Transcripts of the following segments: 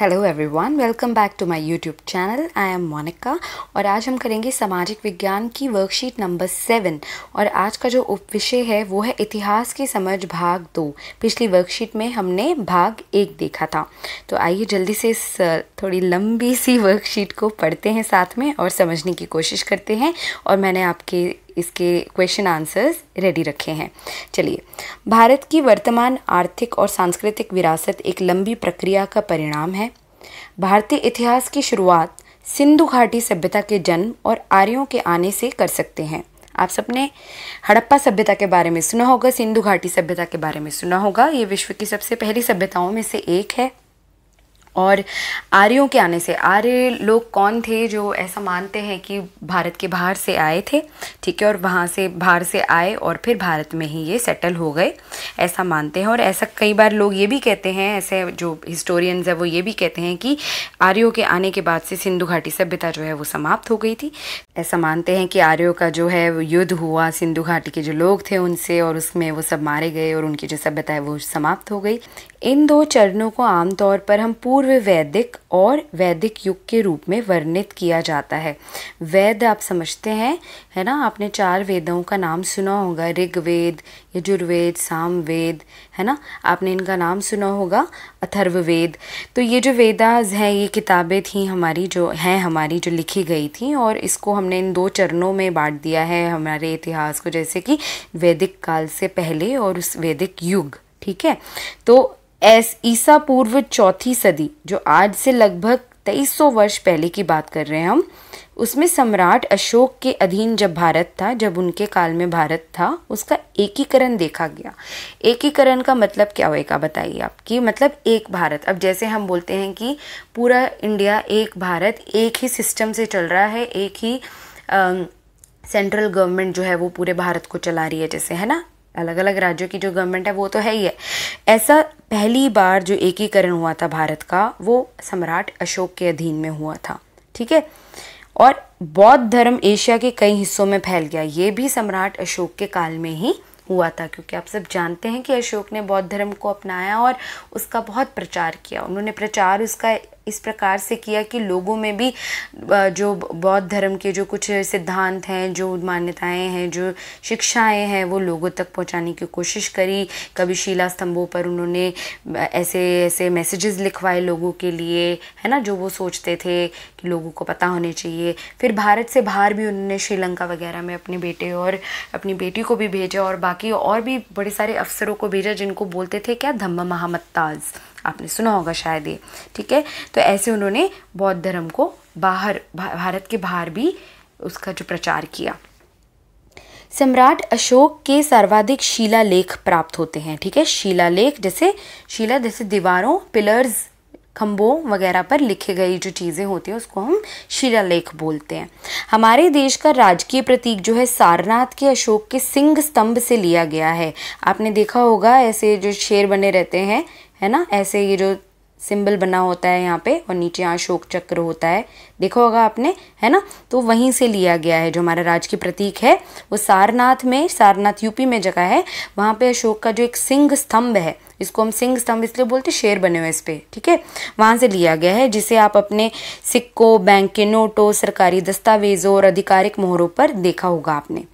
hello everyone welcome back to my YouTube channel I am Monika और आज हम करेंगे सामाजिक विज्ञान की वर्कशीट नंबर सेवन और आज का जो उप विषय है वो है इतिहास की समझ भाग दो पिछली वर्कशीट में हमने भाग एक देखा था तो आइए जल्दी से इस थोड़ी लंबी सी वर्कशीट को पढ़ते हैं साथ में और समझने की कोशिश करते हैं और मैंने आपके इसके क्वेश्चन आंसर्स रेडी रखे हैं चलिए भारत की वर्तमान आर्थिक और सांस्कृतिक विरासत एक लंबी प्रक्रिया का परिणाम है भारतीय इतिहास की शुरुआत सिंधु घाटी सभ्यता के जन्म और आर्यों के आने से कर सकते हैं आप सबने हड़प्पा सभ्यता के बारे में सुना होगा सिंधु घाटी सभ्यता के बारे में सुना होगा ये विश्व की सबसे पहली सभ्यताओं में से एक है और आर्यों के आने से आर्य लोग कौन थे जो ऐसा मानते हैं कि भारत के बाहर से आए थे ठीक है और वहाँ से बाहर से आए और फिर भारत में ही ये सेटल हो गए ऐसा मानते हैं और ऐसा कई बार लोग ये भी कहते हैं ऐसे जो हिस्टोरियंस है वो ये भी कहते हैं कि आर्यों के आने के बाद से सिंधु घाटी सभ्यता जो है वो समाप्त हो गई थी ऐसा मानते हैं कि आर्यों का जो है युद्ध हुआ सिंधु घाटी के जो लोग थे उनसे और उसमें वो सब मारे गए और उनकी जो सभ्यता है वो समाप्त हो गई इन दो चरणों को आमतौर पर हम पूर्व पूर्व वैदिक और वैदिक युग के रूप में वर्णित किया जाता है वैद आप समझते हैं है ना आपने चार वेदों का नाम सुना होगा ऋग्वेद यजुर्वेद सामवेद है ना आपने इनका नाम सुना होगा अथर्ववेद तो ये जो वेदाज हैं ये किताबें थी हमारी जो हैं हमारी जो लिखी गई थी और इसको हमने इन दो चरणों में बांट दिया है हमारे इतिहास को जैसे कि वैदिक काल से पहले और उस वैदिक युग ठीक है तो एस ईसा पूर्व चौथी सदी जो आज से लगभग 2300 वर्ष पहले की बात कर रहे हैं हम उसमें सम्राट अशोक के अधीन जब भारत था जब उनके काल में भारत था उसका एकीकरण देखा गया एकीकरण का मतलब क्या होएगा बताइए आप कि मतलब एक भारत अब जैसे हम बोलते हैं कि पूरा इंडिया एक भारत एक ही सिस्टम से चल रहा है एक ही सेंट्रल गवर्नमेंट जो है वो पूरे भारत को चला रही है जैसे है ना अलग अलग राज्यों की जो गवर्नमेंट है वो तो है ही है ऐसा पहली बार जो एकीकरण हुआ था भारत का वो सम्राट अशोक के अधीन में हुआ था ठीक है और बौद्ध धर्म एशिया के कई हिस्सों में फैल गया ये भी सम्राट अशोक के काल में ही हुआ था क्योंकि आप सब जानते हैं कि अशोक ने बौद्ध धर्म को अपनाया और उसका बहुत प्रचार किया उन्होंने प्रचार उसका इस प्रकार से किया कि लोगों में भी जो बौद्ध धर्म के जो कुछ सिद्धांत हैं जो मान्यताएं हैं जो शिक्षाएं हैं वो लोगों तक पहुंचाने की कोशिश करी कभी शिला स्तंभों पर उन्होंने ऐसे ऐसे मैसेजेस लिखवाए लोगों के लिए है ना जो वो सोचते थे कि लोगों को पता होने चाहिए फिर भारत से बाहर भी उन्होंने श्रीलंका वगैरह में अपने बेटे और अपनी बेटी को भी भेजा और बाकी और भी बड़े सारे अफसरों को भेजा जिनको बोलते थे क्या धम्मा महामत्ताज आपने सुना होगा शायद ये ठीक है तो ऐसे उन्होंने बौद्ध धर्म को बाहर भारत के बाहर भी उसका जो प्रचार किया सम्राट अशोक के सर्वाधिक शिला लेख प्राप्त होते हैं ठीक है शिला लेख जैसे शिला जैसे दीवारों पिलर्स खम्भों वगैरह पर लिखे गई जो चीज़ें होती हैं उसको हम शिलालेख बोलते हैं हमारे देश का राजकीय प्रतीक जो है सारनाथ के अशोक के सिंह स्तंभ से लिया गया है आपने देखा होगा ऐसे जो शेर बने रहते हैं है ना ऐसे ये जो सिंबल बना होता है यहाँ पे और नीचे यहाँ शोक चक्र होता है देखा होगा आपने है ना तो वहीं से लिया गया है जो हमारा राज की प्रतीक है वो सारनाथ में सारनाथ यूपी में जगह है वहाँ पे अशोक का जो एक सिंह स्तंभ है इसको हम सिंह स्तंभ इसलिए बोलते शेर बने हुए इस पर ठीक है वहाँ से लिया गया है जिसे आप अपने सिक्कों बैंक के नोटों सरकारी दस्तावेजों और आधिकारिक मोहरों पर देखा होगा आपने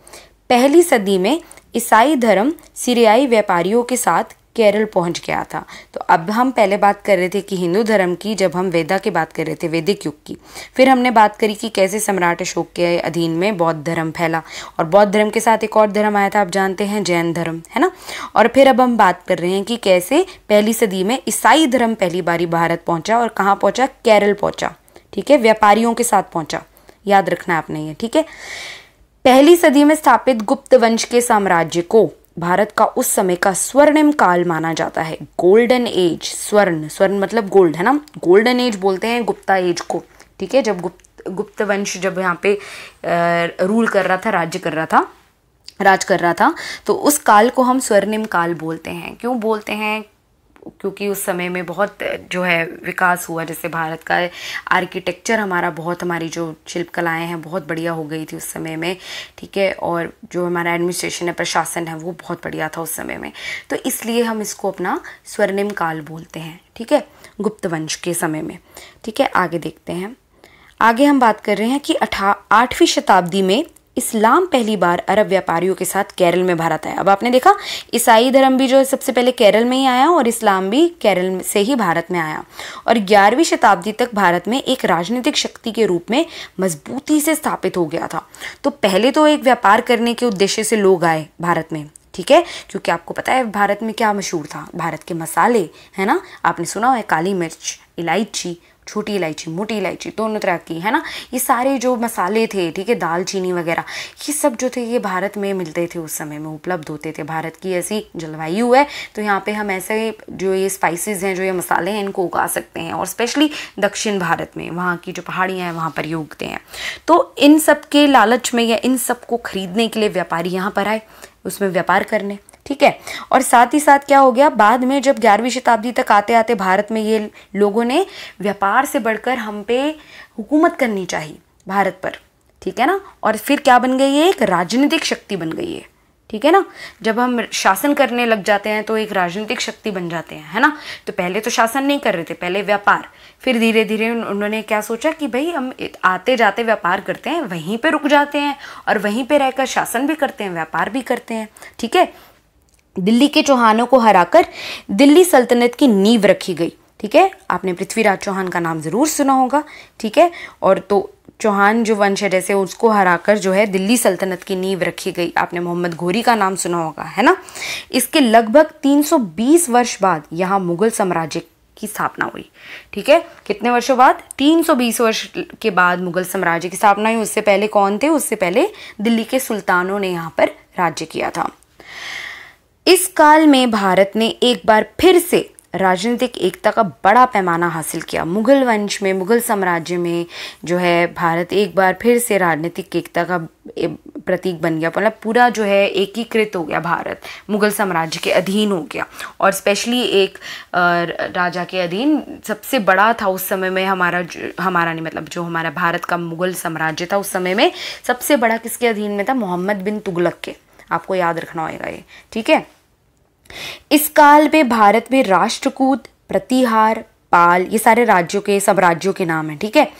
पहली सदी में ईसाई धर्म सीरियाई व्यापारियों के साथ केरल पहुंच गया था तो अब हम पहले बात कर रहे थे कि हिंदू धर्म की जब हम वेदा की बात कर रहे थे वैदिक युग की फिर हमने बात करी कि कैसे सम्राट अशोक के अधीन में बौद्ध धर्म फैला और बौद्ध धर्म के साथ एक और धर्म आया था आप जानते हैं जैन धर्म है ना और फिर अब हम बात कर रहे हैं कि कैसे पहली सदी में ईसाई धर्म पहली बारी भारत पहुँचा और कहाँ पहुँचा केरल पहुँचा ठीक है व्यापारियों के साथ पहुँचा याद रखना आपने ये ठीक है पहली सदी में स्थापित गुप्त वंश के साम्राज्य को भारत का उस समय का स्वर्णिम काल माना जाता है गोल्डन एज स्वर्ण स्वर्ण मतलब गोल्ड है ना गोल्डन एज बोलते हैं गुप्ता एज को ठीक है जब गुप्त गुप्त वंश जब यहाँ पे रूल कर रहा था राज्य कर रहा था राज कर रहा था तो उस काल को हम स्वर्णिम काल बोलते हैं क्यों बोलते हैं क्योंकि उस समय में बहुत जो है विकास हुआ जैसे भारत का आर्किटेक्चर हमारा बहुत हमारी जो शिल्पकलाएँ हैं बहुत बढ़िया हो गई थी उस समय में ठीक है और जो हमारा एडमिनिस्ट्रेशन है प्रशासन है वो बहुत बढ़िया था उस समय में तो इसलिए हम इसको अपना स्वर्णिम काल बोलते हैं ठीक है गुप्त वंश के समय में ठीक है आगे देखते हैं आगे हम बात कर रहे हैं कि अठा आठवीं शताब्दी में इस्लाम पहली बार अरब व्यापारियों के साथ केरल में भारत आया अब आपने देखा ईसाई धर्म भी जो है सबसे पहले केरल में ही आया और इस्लाम भी केरल से ही भारत में आया और ग्यारहवीं शताब्दी तक भारत में एक राजनीतिक शक्ति के रूप में मजबूती से स्थापित हो गया था तो पहले तो एक व्यापार करने के उद्देश्य से लोग आए भारत में ठीक है क्योंकि आपको पता है भारत में क्या मशहूर था भारत के मसाले है ना आपने सुना है काली मिर्च इलायची छोटी इलायची मोटी इलायची दोनों तरह की है ना ये सारे जो मसाले थे ठीक है दालचीनी वगैरह ये सब जो थे ये भारत में मिलते थे उस समय में उपलब्ध होते थे भारत की ऐसी जलवायु है तो यहाँ पे हम ऐसे जो ये स्पाइसेस हैं जो ये मसाले हैं इनको उगा सकते हैं और स्पेशली दक्षिण भारत में वहाँ की जो पहाड़ियाँ हैं वहाँ पर ये उगते हैं तो इन सब के लालच में या इन सब को खरीदने के लिए व्यापारी यहाँ पर आए उसमें व्यापार करने ठीक है और साथ ही साथ क्या हो गया बाद में जब ग्यारहवीं शताब्दी तक आते आते भारत में ये लोगों ने व्यापार से बढ़कर हम पे हुकूमत करनी चाहिए भारत पर ठीक है ना और फिर क्या बन गई है एक राजनीतिक शक्ति बन गई है ठीक है ना जब हम शासन करने लग जाते हैं तो एक राजनीतिक शक्ति बन जाते हैं है ना तो पहले तो शासन नहीं कर रहे थे पहले व्यापार फिर धीरे धीरे उन्होंने क्या सोचा कि भाई हम आते जाते व्यापार करते हैं वहीं पे रुक जाते हैं और वहीं पे रहकर शासन भी करते हैं व्यापार भी करते हैं ठीक है दिल्ली के चौहानों को हराकर दिल्ली सल्तनत की नींव रखी गई ठीक है आपने पृथ्वीराज चौहान का नाम ज़रूर सुना होगा ठीक है और तो चौहान जो वंश है जैसे उसको हराकर जो है दिल्ली सल्तनत की नींव रखी गई आपने मोहम्मद घोरी का नाम सुना होगा है ना इसके लगभग 320 वर्ष बाद यहाँ मुगल साम्राज्य की स्थापना हुई ठीक है कितने वर्षों बाद 320 वर्ष के बाद मुगल साम्राज्य की स्थापना हुई उससे पहले कौन थे उससे पहले दिल्ली के सुल्तानों ने यहाँ पर राज्य किया था इस काल में भारत ने एक बार फिर से राजनीतिक एकता का बड़ा पैमाना हासिल किया मुगल वंश में मुगल साम्राज्य में जो है भारत एक बार फिर से राजनीतिक एकता का प्रतीक बन गया मतलब पूरा जो है एकीकृत हो गया भारत मुगल साम्राज्य के अधीन हो गया और स्पेशली एक राजा के अधीन सबसे बड़ा था उस समय में हमारा हमारा नहीं मतलब जो हमारा भारत का मुगल साम्राज्य था उस समय में सबसे बड़ा किसके अधीन में था मोहम्मद बिन तुगलक के आपको याद रखना होगा ये ठीक है इस काल में भारत में राष्ट्रकूट प्रतिहार पाल ये सारे राज्यों के सब राज्यों के नाम हैं ठीक है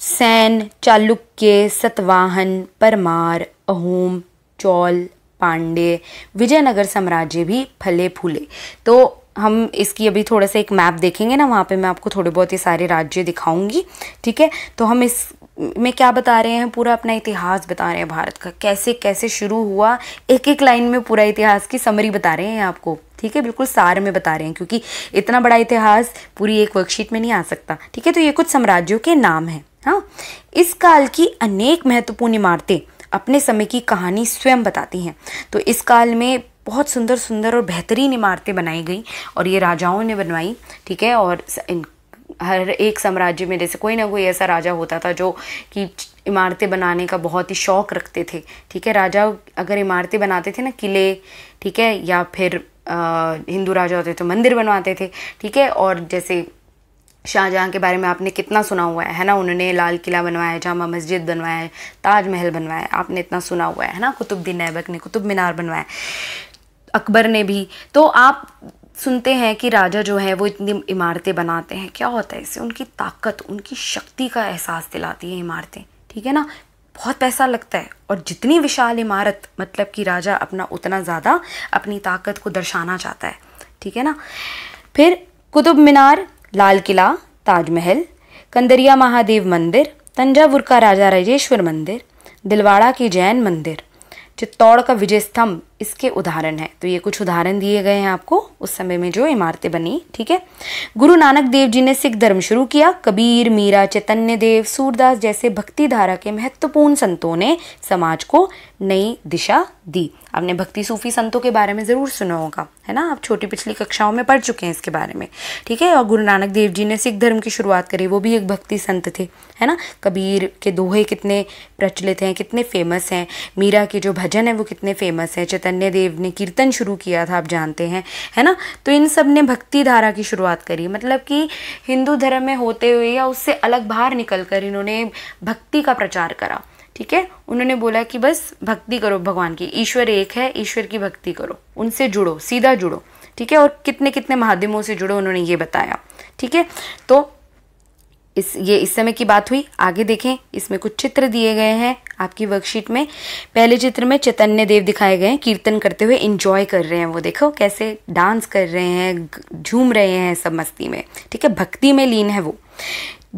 सैन चालुक्य सतवाहन परमार अहोम चौल पांडे विजयनगर साम्राज्य भी फले फूले तो हम इसकी अभी थोड़ा सा एक मैप देखेंगे ना वहाँ पे मैं आपको थोड़े बहुत ये सारे राज्य दिखाऊंगी ठीक है तो हम इस में क्या बता रहे हैं पूरा अपना इतिहास बता रहे हैं भारत का कैसे कैसे शुरू हुआ एक एक लाइन में पूरा इतिहास की समरी बता रहे हैं आपको ठीक है बिल्कुल सार में बता रहे हैं क्योंकि इतना बड़ा इतिहास पूरी एक वर्कशीट में नहीं आ सकता ठीक है तो ये कुछ साम्राज्यों के नाम हैं हाँ इस काल की अनेक महत्वपूर्ण इमारतें अपने समय की कहानी स्वयं बताती हैं तो इस काल में बहुत सुंदर सुंदर और बेहतरीन इमारतें बनाई गई और ये राजाओं ने बनवाई ठीक है और इन हर एक साम्राज्य में जैसे कोई ना कोई ऐसा राजा होता था जो कि इमारतें बनाने का बहुत ही शौक रखते थे ठीक है राजा अगर इमारतें बनाते थे ना किले ठीक है या फिर हिंदू राजा होते तो मंदिर बनवाते थे ठीक है और जैसे शाहजहाँ के बारे में आपने कितना सुना हुआ है है ना उन्होंने लाल किला बनवाया जामा मस्जिद बनवाया है ताजमहल बनवाया आपने इतना सुना हुआ है ना कुतुबद्दीन ऐबक ने कुतुब मीनार बनवाया अकबर ने भी तो आप सुनते हैं कि राजा जो है वो इतनी इमारतें बनाते हैं क्या होता है इससे उनकी ताकत उनकी शक्ति का एहसास दिलाती है इमारतें ठीक है ना बहुत पैसा लगता है और जितनी विशाल इमारत मतलब कि राजा अपना उतना ज़्यादा अपनी ताकत को दर्शाना चाहता है ठीक है ना फिर कुतुब मीनार लाल किला ताजमहल कंदरिया महादेव मंदिर तंजावुर का राजा राजेश्वर मंदिर दिलवाड़ा की जैन मंदिर चित्तौड़ का विजय स्तंभ इसके उदाहरण हैं तो ये कुछ उदाहरण दिए गए हैं आपको उस समय में जो इमारतें बनी ठीक है गुरु नानक देव जी ने सिख धर्म शुरू किया कबीर मीरा चैतन्य देव सूरदास जैसे भक्ति धारा के महत्वपूर्ण संतों ने समाज को नई दिशा दी आपने भक्ति सूफी संतों के बारे में ज़रूर सुना होगा है ना आप छोटी पिछली कक्षाओं में पढ़ चुके हैं इसके बारे में ठीक है और गुरु नानक देव जी ने सिख धर्म की शुरुआत करी वो भी एक भक्ति संत थे है ना कबीर के दोहे कितने प्रचलित हैं कितने फेमस हैं मीरा के जो भजन है वो कितने फेमस हैं चैतन्य चैतन्य देव ने कीर्तन शुरू किया था आप जानते हैं है ना तो इन सब ने भक्ति धारा की शुरुआत करी मतलब कि हिंदू धर्म में होते हुए या उससे अलग बाहर निकल कर इन्होंने भक्ति का प्रचार करा ठीक है उन्होंने बोला कि बस भक्ति करो भगवान की ईश्वर एक है ईश्वर की भक्ति करो उनसे जुड़ो सीधा जुड़ो ठीक है और कितने कितने माध्यमों से जुड़ो उन्होंने ये बताया ठीक है तो इस ये इस समय की बात हुई आगे देखें इसमें कुछ चित्र दिए गए हैं आपकी वर्कशीट में पहले चित्र में चैतन्य देव दिखाए गए हैं कीर्तन करते हुए इंजॉय कर रहे हैं वो देखो कैसे डांस कर रहे हैं झूम रहे हैं सब मस्ती में ठीक है भक्ति में लीन है वो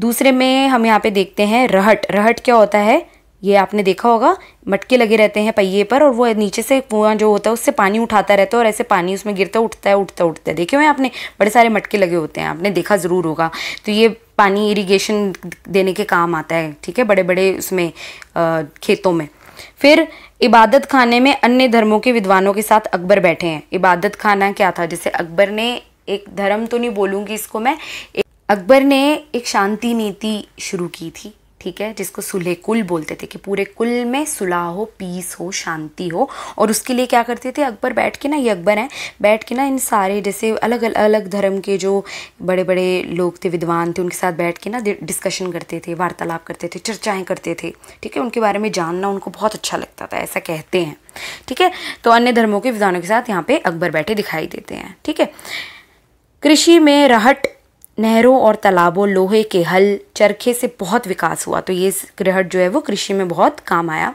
दूसरे में हम यहाँ पे देखते हैं रहट रहट क्या होता है ये आपने देखा होगा मटके लगे रहते हैं पहिए पर और वो नीचे से कुआं जो होता है उससे पानी उठाता रहता है और ऐसे पानी उसमें गिरता उठता है उठता उठता है देखे हुए आपने बड़े सारे मटके लगे होते हैं आपने देखा ज़रूर होगा तो ये पानी इरिगेशन देने के काम आता है ठीक है बड़े बड़े उसमें खेतों में फिर इबादत खाने में अन्य धर्मों के विद्वानों के साथ अकबर बैठे हैं इबादत खाना क्या था जैसे अकबर ने एक धर्म तो नहीं बोलूँगी इसको मैं अकबर ने एक शांति नीति शुरू की थी ठीक है जिसको सुलह कुल बोलते थे कि पूरे कुल में सुलह हो पीस हो शांति हो और उसके लिए क्या करते थे अकबर बैठ के ना ये अकबर हैं बैठ के ना इन सारे जैसे अलग अलग, अलग धर्म के जो बड़े बड़े लोग थे विद्वान थे उनके साथ बैठ के ना डिस्कशन करते थे वार्तालाप करते थे चर्चाएँ करते थे ठीक है उनके बारे में जानना उनको बहुत अच्छा लगता था ऐसा कहते हैं ठीक है तो अन्य धर्मों के विद्वानों के साथ यहाँ पे अकबर बैठे दिखाई देते हैं ठीक है कृषि में राहट नहरों और तालाबों लोहे के हल चरखे से बहुत विकास हुआ तो ये ग्रहण जो है वो कृषि में बहुत काम आया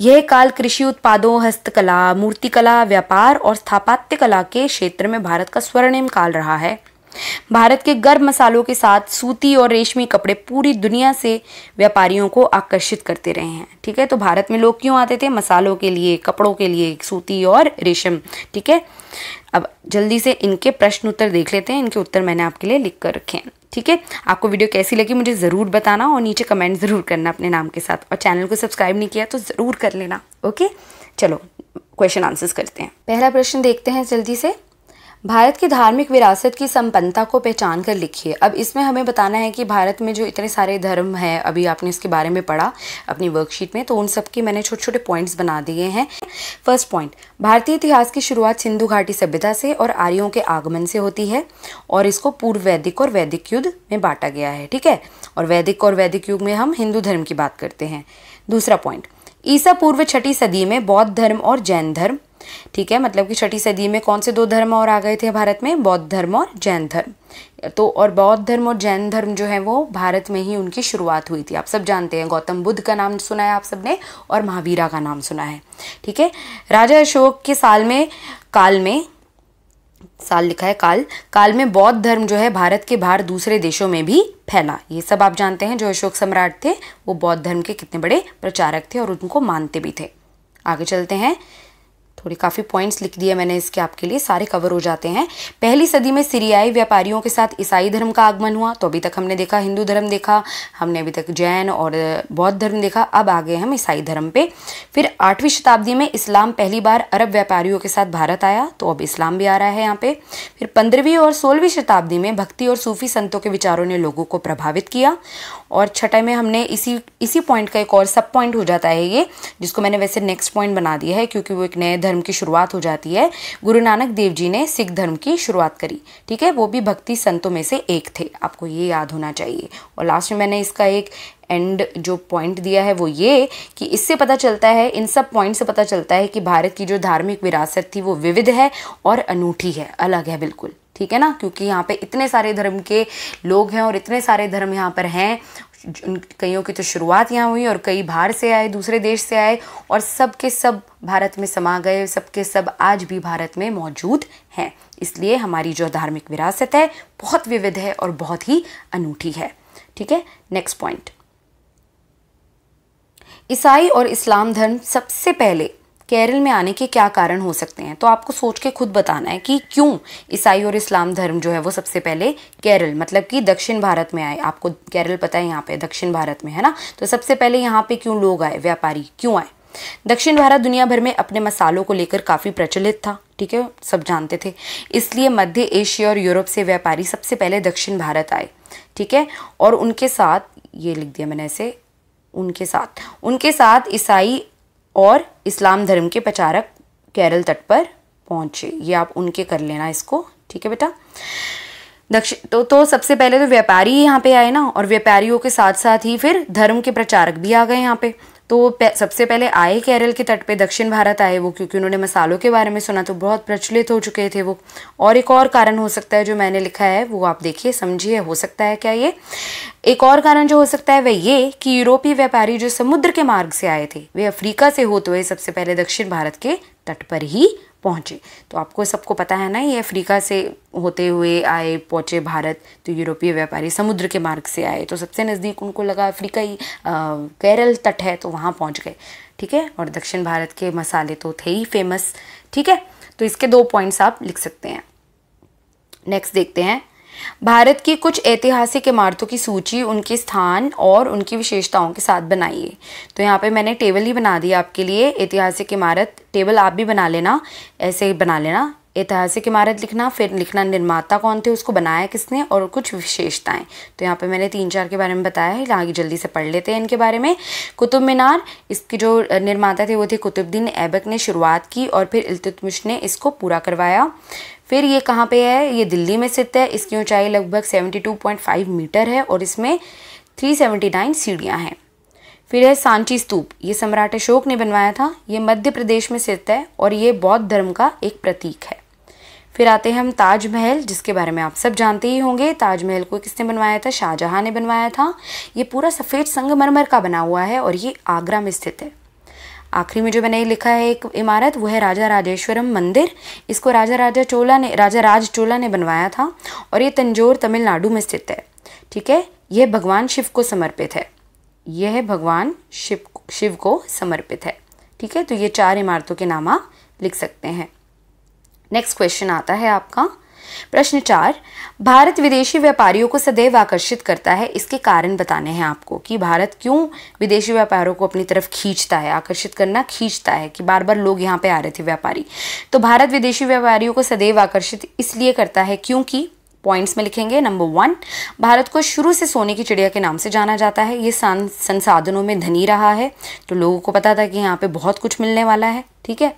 यह काल कृषि उत्पादों हस्तकला मूर्तिकला व्यापार और स्थापत्य कला के क्षेत्र में भारत का स्वर्णिम काल रहा है भारत के गर्म मसालों के साथ सूती और रेशमी कपड़े पूरी दुनिया से व्यापारियों को आकर्षित करते रहे हैं ठीक है तो भारत में लोग क्यों आते थे मसालों के लिए कपड़ों के लिए सूती और रेशम ठीक है अब जल्दी से इनके प्रश्न उत्तर देख लेते हैं इनके उत्तर मैंने आपके लिए लिख कर रखे हैं ठीक है आपको वीडियो कैसी लगी मुझे ज़रूर बताना और नीचे कमेंट ज़रूर करना अपने नाम के साथ और चैनल को सब्सक्राइब नहीं किया तो ज़रूर कर लेना ओके चलो क्वेश्चन आंसर्स करते हैं पहला प्रश्न देखते हैं जल्दी से भारत की धार्मिक विरासत की संपन्नता को पहचान कर लिखिए अब इसमें हमें बताना है कि भारत में जो इतने सारे धर्म हैं अभी आपने इसके बारे में पढ़ा अपनी वर्कशीट में तो उन सब की मैंने छोटे छोटे पॉइंट्स बना दिए हैं फर्स्ट पॉइंट भारतीय इतिहास की शुरुआत सिंधु घाटी सभ्यता से और आर्यों के आगमन से होती है और इसको पूर्व वैदिक और वैदिक युद्ध में बांटा गया है ठीक है और वैदिक और वैदिक युग में हम हिंदू धर्म की बात करते हैं दूसरा पॉइंट ईसा पूर्व छठी सदी में बौद्ध धर्म और जैन धर्म ठीक है मतलब कि छठी सदी में कौन से दो धर्म और आ गए थे भारत में बौद्ध धर्म और जैन धर्म तो और बौद्ध धर्म और जैन धर्म जो है वो भारत में ही उनकी शुरुआत हुई थी आप सब जानते हैं गौतम बुद्ध का नाम सुना है आप सबने और महावीरा का नाम सुना है ठीक है राजा अशोक के साल में काल में साल लिखा है काल काल में बौद्ध धर्म जो है भारत के बाहर दूसरे देशों में भी फैला ये सब आप जानते हैं जो अशोक सम्राट थे वो बौद्ध धर्म के कितने बड़े प्रचारक थे और उनको मानते भी थे आगे चलते हैं थोड़ी काफ़ी पॉइंट्स लिख दिए मैंने इसके आपके लिए सारे कवर हो जाते हैं पहली सदी में सीरियाई व्यापारियों के साथ ईसाई धर्म का आगमन हुआ तो अभी तक हमने देखा हिंदू धर्म देखा हमने अभी तक जैन और बौद्ध धर्म देखा अब आ गए हम ईसाई धर्म पे फिर आठवीं शताब्दी में इस्लाम पहली बार अरब व्यापारियों के साथ भारत आया तो अब इस्लाम भी आ रहा है यहाँ पे फिर पंद्रहवीं और सोलहवीं शताब्दी में भक्ति और सूफी संतों के विचारों ने लोगों को प्रभावित किया और छठे में हमने इसी इसी पॉइंट का एक और सब पॉइंट हो जाता है ये जिसको मैंने वैसे नेक्स्ट पॉइंट बना दिया है क्योंकि वो एक नए धर्म की शुरुआत हो जाती है गुरु नानक देव जी ने सिख धर्म की शुरुआत करी ठीक है वो भी भक्ति संतों में से एक थे आपको ये याद होना चाहिए और लास्ट में मैंने इसका एक एंड जो पॉइंट दिया है वो ये कि इससे पता चलता है इन सब पॉइंट से पता चलता है कि भारत की जो धार्मिक विरासत थी वो विविध है और अनूठी है अलग है बिल्कुल ठीक है ना क्योंकि यहाँ पे इतने सारे धर्म के लोग हैं और इतने सारे धर्म यहाँ पर हैं कईयों की तो शुरुआत यहाँ हुई और कई बाहर से आए दूसरे देश से आए और सब के सब भारत में समा गए सब के सब आज भी भारत में मौजूद हैं इसलिए हमारी जो धार्मिक विरासत है बहुत विविध है और बहुत ही अनूठी है ठीक है नेक्स्ट पॉइंट ईसाई और इस्लाम धर्म सबसे पहले केरल में आने के क्या कारण हो सकते हैं तो आपको सोच के खुद बताना है कि क्यों ईसाई और इस्लाम धर्म जो है वो सबसे पहले केरल मतलब कि दक्षिण भारत में आए आपको केरल पता है यहाँ पे दक्षिण भारत में है ना तो सबसे पहले यहाँ पे क्यों लोग आए व्यापारी क्यों आए दक्षिण भारत दुनिया भर में अपने मसालों को लेकर काफ़ी प्रचलित था ठीक है सब जानते थे इसलिए मध्य एशिया और यूरोप से व्यापारी सबसे पहले दक्षिण भारत आए ठीक है और उनके साथ ये लिख दिया मैंने ऐसे उनके साथ उनके साथ ईसाई और इस्लाम धर्म के प्रचारक केरल तट पर पहुंचे ये आप उनके कर लेना इसको ठीक है बेटा दक्षिण तो तो सबसे पहले तो व्यापारी यहाँ पे आए ना और व्यापारियों के साथ साथ ही फिर धर्म के प्रचारक भी आ गए यहाँ पे तो सबसे पहले आए केरल के तट पे दक्षिण भारत आए वो क्योंकि उन्होंने मसालों के बारे में सुना तो बहुत प्रचलित हो चुके थे वो और एक और कारण हो सकता है जो मैंने लिखा है वो आप देखिए समझिए हो सकता है क्या ये एक और कारण जो हो सकता है वह ये कि यूरोपीय व्यापारी जो समुद्र के मार्ग से आए थे वे अफ्रीका से होते हुए सबसे पहले दक्षिण भारत के तट पर ही पहुँचे तो आपको सबको पता है ना ये अफ्रीका से होते हुए आए पहुँचे भारत तो यूरोपीय व्यापारी समुद्र के मार्ग से आए तो सबसे नज़दीक उनको लगा अफ्रीका ही केरल तट है तो वहाँ पहुँच गए ठीक है और दक्षिण भारत के मसाले तो थे ही फेमस ठीक है तो इसके दो पॉइंट्स आप लिख सकते हैं नेक्स्ट देखते हैं भारत की कुछ ऐतिहासिक इमारतों की सूची उनके स्थान और उनकी विशेषताओं के साथ बनाइए तो यहाँ पे मैंने टेबल ही बना दिया आपके लिए ऐतिहासिक इमारत टेबल आप भी बना लेना ऐसे ही बना लेना ऐतिहासिक इमारत लिखना फिर लिखना निर्माता कौन थे उसको बनाया किसने और कुछ विशेषताएं तो यहाँ पे मैंने तीन चार के बारे में बताया है यहाँ जल्दी से पढ़ लेते हैं इनके बारे में कुतुब मीनार इसके जो निर्माता थे वो थे कुतुबद्दीन ऐबक ने शुरुआत की और फिर इल्तुतमिश ने इसको पूरा करवाया फिर ये कहाँ पे है ये दिल्ली में स्थित है इसकी ऊंचाई लगभग 72.5 मीटर है और इसमें 379 सीढ़ियाँ हैं फिर है सांची स्तूप ये सम्राट अशोक ने बनवाया था ये मध्य प्रदेश में स्थित है और ये बौद्ध धर्म का एक प्रतीक है फिर आते हैं हम ताजमहल जिसके बारे में आप सब जानते ही होंगे ताजमहल को किसने बनवाया था शाहजहाँ ने बनवाया था ये पूरा सफ़ेद संगमरमर का बना हुआ है और ये आगरा में स्थित है आखिरी में जो मैंने लिखा है एक इमारत वो है राजा राजेश्वरम मंदिर इसको राजा राजा चोला ने राजा राज चोला ने बनवाया था और ये तंजोर तमिलनाडु में स्थित है ठीक है यह भगवान शिव को समर्पित है यह भगवान शिव शिव को समर्पित है ठीक है तो ये चार इमारतों के नाम आप लिख सकते हैं नेक्स्ट क्वेश्चन आता है आपका प्रश्न चार भारत विदेशी व्यापारियों को सदैव आकर्षित करता है इसके कारण बताने हैं आपको कि भारत क्यों विदेशी व्यापारों को अपनी तरफ खींचता है आकर्षित करना खींचता है कि बार बार लोग यहाँ पे आ रहे थे व्यापारी तो भारत विदेशी व्यापारियों को सदैव आकर्षित इसलिए करता है क्योंकि पॉइंट्स में लिखेंगे नंबर वन भारत को शुरू से सोने की चिड़िया के नाम से जाना जाता है ये संसाधनों में धनी रहा है तो लोगों को पता था कि यहाँ पे बहुत कुछ मिलने वाला है ठीक है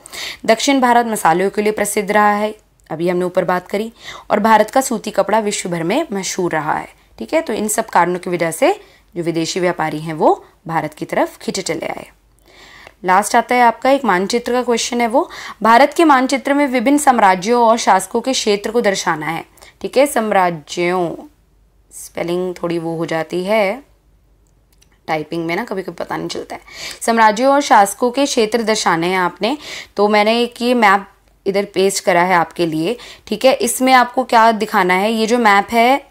दक्षिण भारत मसालों के लिए प्रसिद्ध रहा है अभी हमने ऊपर बात करी और भारत का सूती कपड़ा विश्व भर में मशहूर रहा है ठीक है तो इन सब कारणों की वजह से जो विदेशी व्यापारी हैं वो भारत की तरफ खिंच चले आए लास्ट आता है आपका एक मानचित्र का क्वेश्चन है वो भारत के मानचित्र में विभिन्न साम्राज्यों और शासकों के क्षेत्र को दर्शाना है ठीक है साम्राज्यों स्पेलिंग थोड़ी वो हो जाती है टाइपिंग में ना कभी कभी पता नहीं चलता है साम्राज्यों और शासकों के क्षेत्र दर्शाने हैं आपने तो मैंने एक ये मैप इधर पेस्ट करा है आपके लिए ठीक है इसमें आपको क्या दिखाना है ये जो मैप है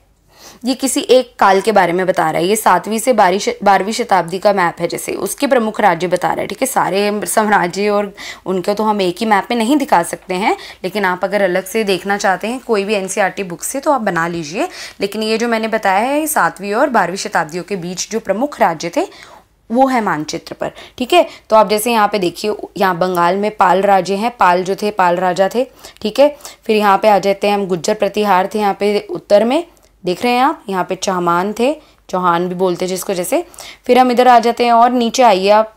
ये किसी एक काल के बारे में बता रहा है ये सातवीं से बारह बारहवीं शताब्दी का मैप है जैसे उसके प्रमुख राज्य बता रहा है ठीक है सारे साम्राज्य और उनके तो हम एक ही मैप में नहीं दिखा सकते हैं लेकिन आप अगर अलग से देखना चाहते हैं कोई भी एन बुक e से तो आप बना लीजिए लेकिन ये जो मैंने बताया है सातवीं और बारहवीं शताब्दियों के बीच जो प्रमुख राज्य थे वो है मानचित्र पर ठीक है तो आप जैसे यहाँ पे देखिए यहाँ बंगाल में पाल राजे हैं पाल जो थे पाल राजा थे ठीक है फिर यहाँ पे आ जाते हैं हम गुज्जर प्रतिहार थे यहाँ पे उत्तर में देख रहे हैं आप यहाँ पे चौहान थे चौहान भी बोलते हैं जिसको जैसे फिर हम इधर आ जाते हैं और नीचे आइए आप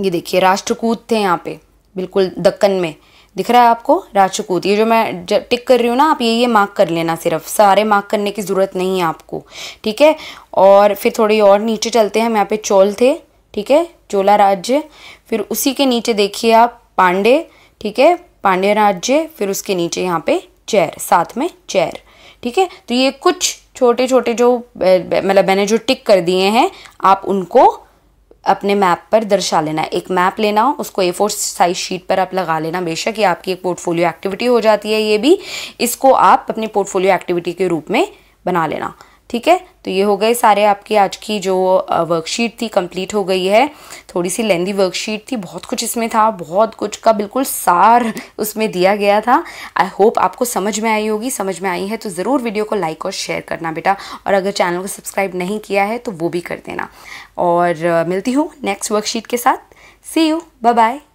ये देखिए राष्ट्रकूट थे यहाँ पे बिल्कुल दक्कन में दिख रहा है आपको राजकूत ये जो मैं टिक कर रही हूँ ना आप ये ये मार्क कर लेना सिर्फ सारे मार्क करने की ज़रूरत नहीं है आपको ठीक है और फिर थोड़ी और नीचे चलते हैं हम यहाँ पे चोल थे ठीक है चोला राज्य फिर उसी के नीचे देखिए आप पांडे ठीक है पांडे राज्य फिर उसके नीचे यहाँ पे चैर साथ में चैर ठीक है तो ये कुछ छोटे छोटे जो मतलब मैंने जो टिक कर दिए हैं आप उनको अपने मैप पर दर्शा लेना है एक मैप लेना हो उसको ए फोर साइज शीट पर आप लगा लेना बेशक ये आपकी एक पोर्टफोलियो एक्टिविटी हो जाती है ये भी इसको आप अपने पोर्टफोलियो एक्टिविटी के रूप में बना लेना ठीक है तो ये हो गए सारे आपकी आज की जो वर्कशीट थी कंप्लीट हो गई है थोड़ी सी लेंदी वर्कशीट थी बहुत कुछ इसमें था बहुत कुछ का बिल्कुल सार उसमें दिया गया था आई होप आपको समझ में आई होगी समझ में आई है तो ज़रूर वीडियो को लाइक और शेयर करना बेटा और अगर चैनल को सब्सक्राइब नहीं किया है तो वो भी कर देना और मिलती हूँ नेक्स्ट वर्कशीट के साथ सी यू बाय बाय